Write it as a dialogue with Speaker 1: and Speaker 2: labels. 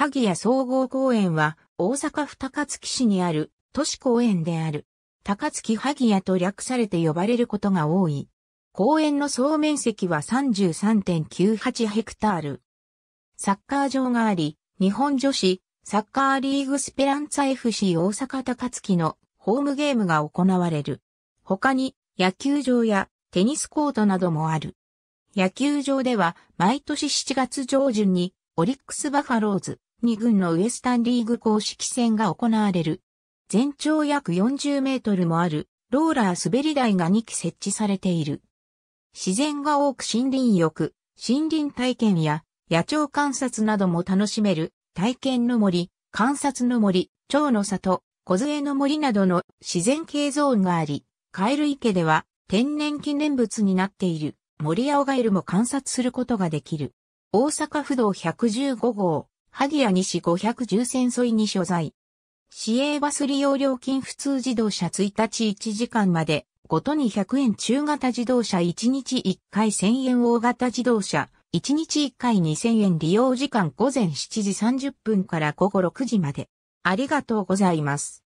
Speaker 1: 萩谷
Speaker 2: 総合公園は、大阪府高槻市にある都市公園である。高槻萩谷と略されて呼ばれることが多い。公園の総面積は33.98ヘクタール。サッカー場があり、日本女子サッカーリーグスペランツァ FC 大阪高槻のホームゲームが行われる。他に野球場やテニスコートなどもある。野球場では毎年7月上旬にオリックスバファローズ、2軍のウエスタンリーグ公式戦が行われる。全長約40メートルもあるローラー滑り台が2基設置されている。自然が多く森林浴、森林体験や野鳥観察なども楽しめる体験の森、観察の森、蝶の里、梢の森などの自然系ゾーンがあり、カエル池では天然記念物になっている森青ガエルも観察することができる。大阪府道115号、萩谷西510線沿いに所在。市営バス利用料金普通自動車1日1時間まで、ごとに100円中型自動車1日1回1000円大型自動車1日1回2000円利用時間午前7時30分から午後6時まで。ありがとうございます。